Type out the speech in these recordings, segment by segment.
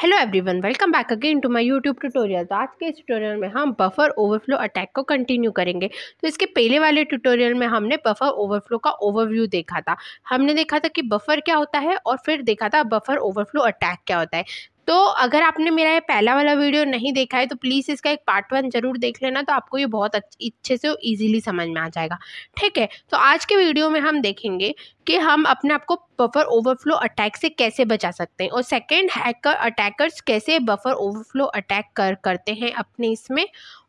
hello everyone welcome back again to my YouTube tutorial तो आज के इस ट्यूटोरियल में हम बफर ओवरफ्लो अटैक को कंटिन्यू करेंगे तो इसके पहले वाले ट्यूटोरियल में हमने बफर ओवरफ्लो का ओवरव्यू देखा था हमने देखा था कि बफर क्या होता है और फिर देखा था बफर ओवरफ्लो अटैक क्या होता है तो अगर आपने मेरा ये पहला वाला वीडियो नहीं देखा है तो प्लीज़ इसका एक पार्ट वन ज़रूर देख लेना तो आपको ये बहुत अच्छे से ईजिली समझ में आ जाएगा ठीक है तो आज के वीडियो में हम देखेंगे कि हम अपने आप को बफर ओवरफ्लो अटैक से कैसे बचा सकते हैं और सेकेंड हैकर अटैकर्स कैसे बफर ओवरफ्लो अटैक कर करते हैं अपने इसमें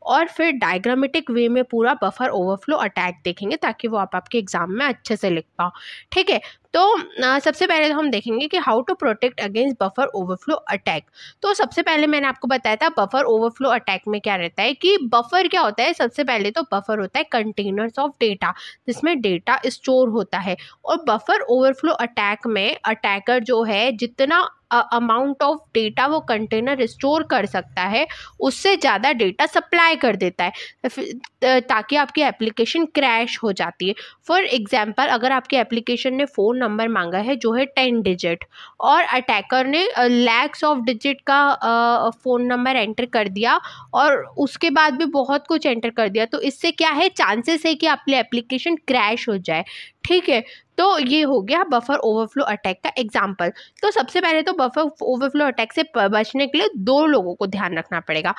और फिर डायग्रामेटिक वे में पूरा बफर ओवरफ्लो अटैक देखेंगे ताकि वो आप आपके एग्ज़ाम में अच्छे से लिख पाओ ठीक है तो आ, सबसे पहले तो हम देखेंगे कि how to protect against buffer overflow attack तो सबसे पहले मैंने आपको बताया था बफर ओवरफ्लो अटैक में क्या रहता है कि बफर क्या होता है सबसे पहले तो बफर होता है कंटेनर्स ऑफ डेटा जिसमें डेटा स्टोर होता है और बफर ओवरफ्लो अटैक में अटैकर जो है जितना अमाउंट ऑफ डेटा वो कंटेनर स्टोर कर सकता है उससे ज़्यादा डेटा सप्लाई कर देता है ताकि आपकी एप्लीकेशन क्रैश हो जाती है फॉर एग्ज़ाम्पल अगर आपकी एप्लीकेशन ने फ़ोन नंबर मांगा है जो है टेन डिजिट और अटैकर ने लैक्स ऑफ डिजिट का फ़ोन नंबर एंटर कर दिया और उसके बाद भी बहुत कुछ एंटर कर दिया तो इससे क्या है चांसेस है कि आपकी एप्लीकेशन क्रैश हो जाए ठीक है तो ये हो गया बफर ओवरफ्लो अटैक का एग्जाम्पल तो सबसे पहले तो बफर ओवरफ्लो अटैक से बचने के लिए दो लोगों को ध्यान रखना पड़ेगा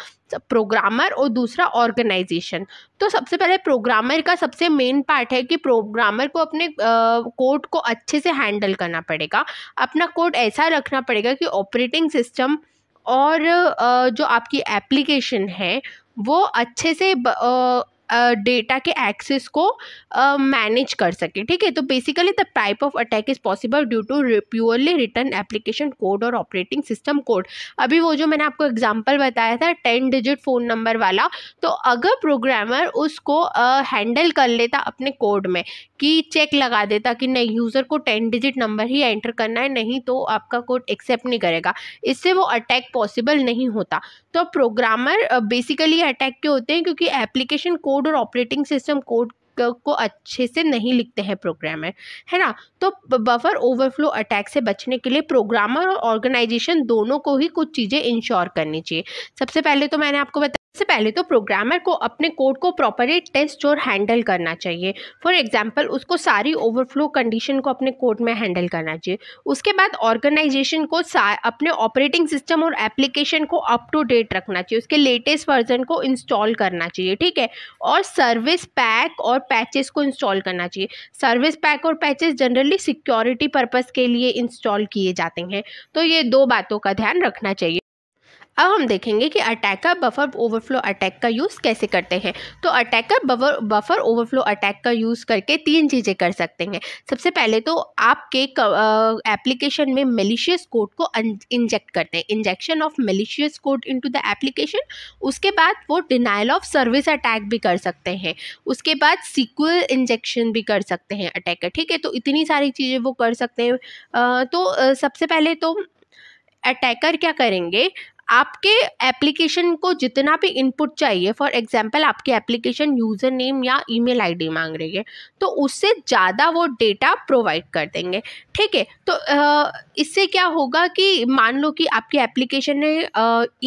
प्रोग्रामर और दूसरा ऑर्गेनाइजेशन तो सबसे पहले प्रोग्रामर का सबसे मेन पार्ट है कि प्रोग्रामर को अपने कोड को अच्छे से हैंडल करना पड़ेगा अपना कोड ऐसा रखना पड़ेगा कि ऑपरेटिंग सिस्टम और जो आपकी एप्लीकेशन है वो अच्छे से ब, डेटा के एक्सेस को मैनेज कर सके ठीक है तो basically the type of attack is possible due to purely return application code और ऑपरेटिंग सिस्टम कोड अभी वो जो मैंने आपको एग्जाम्पल बताया था टेन डिजिट फ़ोन नंबर वाला तो अगर प्रोग्रामर उसको हैंडल कर लेता अपने कोड में कि चेक लगा देता कि नहीं यूज़र को टेन डिजिट नंबर ही एंटर करना है नहीं तो आपका कोड एक्सेप्ट नहीं करेगा इससे वो अटैक पॉसिबल नहीं होता तो प्रोग्रामर बेसिकली अटैक के होते हैं क्योंकि एप्लीकेशन कोड कोड और ऑपरेटिंग सिस्टम कोड को अच्छे से नहीं लिखते हैं प्रोग्रामर है ना तो बफर ओवरफ्लो अटैक से बचने के लिए प्रोग्रामर और ऑर्गेनाइजेशन दोनों को ही कुछ चीज़ें इंश्योर करनी चाहिए सबसे पहले तो मैंने आपको बता सबसे पहले तो प्रोग्रामर को अपने कोड को प्रॉपरली टेस्ट और हैंडल करना चाहिए फॉर एग्जांपल उसको सारी ओवरफ्लो कंडीशन को अपने कोड में हैंडल करना चाहिए उसके बाद ऑर्गेनाइजेशन को अपने ऑपरेटिंग सिस्टम और एप्लीकेशन को अप टू डेट रखना चाहिए उसके लेटेस्ट वर्जन को इंस्टॉल करना चाहिए ठीक है और सर्विस पैक और पैचेस को इंस्टॉल करना चाहिए सर्विस पैक और पैचेस जनरली सिक्योरिटी पर्पज़ के लिए इंस्टॉल किए जाते हैं तो ये दो बातों का ध्यान रखना चाहिए अब हम देखेंगे कि अटैकर बफर ओवरफ्लो अटैक का यूज़ कैसे करते हैं तो attacker buffer buffer overflow attack का यूज़ करके तीन चीज़ें कर सकते हैं सबसे पहले तो आपके एप्लीकेशन में मेलिशियस कोड को इंजेक्ट करते हैं injection of malicious code into the application उसके बाद वो डिनाइल ऑफ सर्विस अटैक भी कर सकते हैं उसके बाद सीक्वल इंजेक्शन भी कर सकते हैं अटैकर ठीक है तो इतनी सारी चीज़ें वो कर सकते हैं तो सबसे पहले तो अटैकर क्या करेंगे आपके एप्लीकेशन को जितना भी इनपुट चाहिए फॉर एग्जांपल आपकी एप्लीकेशन यूज़र नेम या ईमेल आईडी मांग रही है तो उससे ज़्यादा वो डेटा प्रोवाइड कर देंगे ठीक है तो इससे क्या होगा कि मान लो कि आपकी एप्लीकेशन ने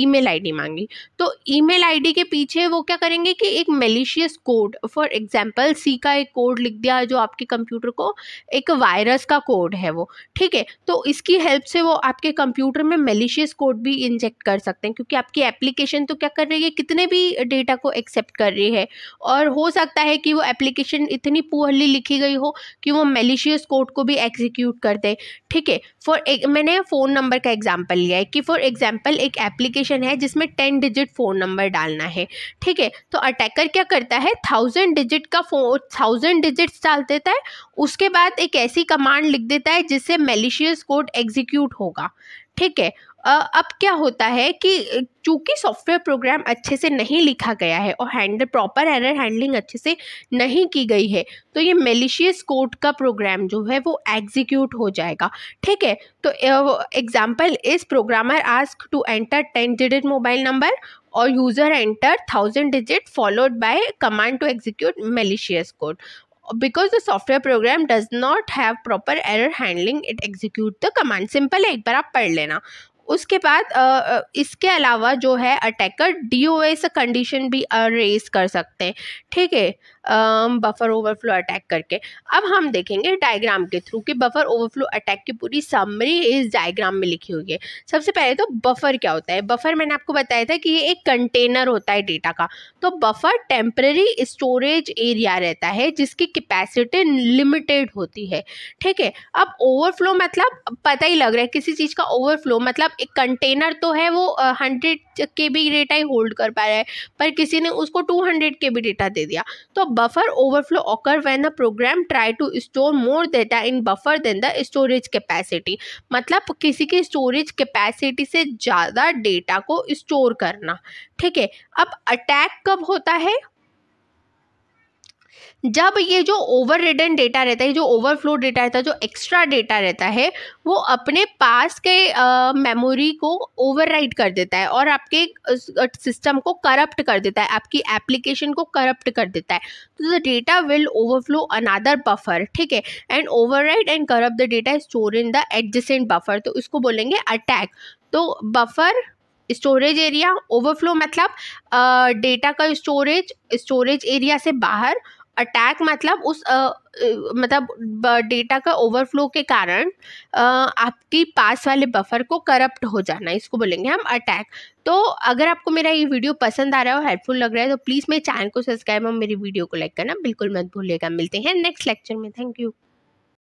ईमेल आईडी मांगी तो ईमेल आईडी के पीछे वो क्या करेंगे कि एक malicious code for example C का एक कोड लिख दिया जो आपके कंप्यूटर को एक वायरस का कोड है वो ठीक है तो इसकी हेल्प से वो आपके कंप्यूटर में मेलिशियस कोड भी इंजेक्ट कर सकते हैं क्योंकि आपकी एप्लीकेशन तो क्या कर रही है कितने भी डेटा को एक्सेप्ट कर रही है और हो सकता है कि वो एप्लीकेशन इतनी पुअरली लिखी गई हो कि वो मेलिशियस कोड को भी एग्जीक्यूट कर दे ठीक है फॉर मैंने फ़ोन नंबर का एग्जाम्पल लिया है कि फॉर एग्जाम्पल एक एप्लीकेशन है जिसमें टेन डिजिट फ़ोन नंबर डालना है ठीक है तो अटैकर क्या करता है थाउजेंड डिजिट का फोन थाउजेंड डिजिट्स डाल देता है उसके बाद एक ऐसी कमांड लिख देता है जिससे मेलिशियस कोड एग्जीक्यूट होगा ठीक है अब क्या होता है कि चूँकि सॉफ्टवेयर प्रोग्राम अच्छे से नहीं लिखा गया है और हैंडल प्रॉपर एरर हैंडलिंग अच्छे से नहीं की गई है तो ये मेलिशियस कोड का प्रोग्राम जो है वो एग्जीक्यूट हो जाएगा ठीक है तो example is programmer ask to enter ten digit mobile number और user enter thousand digit followed by command to execute malicious code because the software program does not have proper error handling it execute the command simple है एक बार आप पढ़ लेना उसके बाद इसके अलावा जो है attacker D O S condition भी रेज़ कर सकते हैं ठीक है बफर ओवरफ्लो अटैक करके अब हम देखेंगे डायग्राम के थ्रू कि बफर ओवरफ्लो अटैक की पूरी समरी इस डायग्राम में लिखी हुई है सबसे पहले तो बफर क्या होता है बफर मैंने आपको बताया था कि ये एक कंटेनर होता है डेटा का तो बफर टेम्प्रेरी स्टोरेज एरिया रहता है जिसकी कैपेसिटी लिमिटेड होती है ठीक है अब ओवरफ्लो मतलब पता ही लग रहा है किसी चीज़ का ओवरफ्लो मतलब एक कंटेनर तो है वो हंड्रेड के बी डेटा ही होल्ड कर पा रहा है पर किसी ने उसको two hundred K B data दे दिया तो buffer overflow occur when a program try to store more data in buffer than the storage capacity मतलब किसी की storage capacity से ज़्यादा data को store करना ठीक है अब attack कब होता है जब ये जो ओवर रिडन डेटा रहता है जो ओवरफ्लो डेटा रहता है जो एक्स्ट्रा डेटा रहता है वो अपने पास के मेमोरी को ओवरराइट कर देता है और आपके सिस्टम को करप्ट कर देता है आपकी एप्लीकेशन को करप्ट कर देता है तो the data will overflow another buffer ठीक है and overwrite and corrupt the data store in the adjacent buffer तो इसको बोलेंगे अटैक तो बफर स्टोरेज एरिया ओवरफ्लो मतलब डेटा का स्टोरेज स्टोरेज एरिया से बाहर अटैक मतलब उस आ, मतलब डेटा का ओवरफ्लो के कारण आपकी पास वाले बफर को करप्ट हो जाना इसको बोलेंगे हम अटैक तो अगर आपको मेरा ये वीडियो पसंद आ रहा है और हेल्पफुल लग रहा है तो प्लीज़ मेरे चैनल को सब्सक्राइब और मेरी वीडियो को लाइक करना बिल्कुल मत भूलिएगा मिलते हैं नेक्स्ट लेक्चर में थैंक यू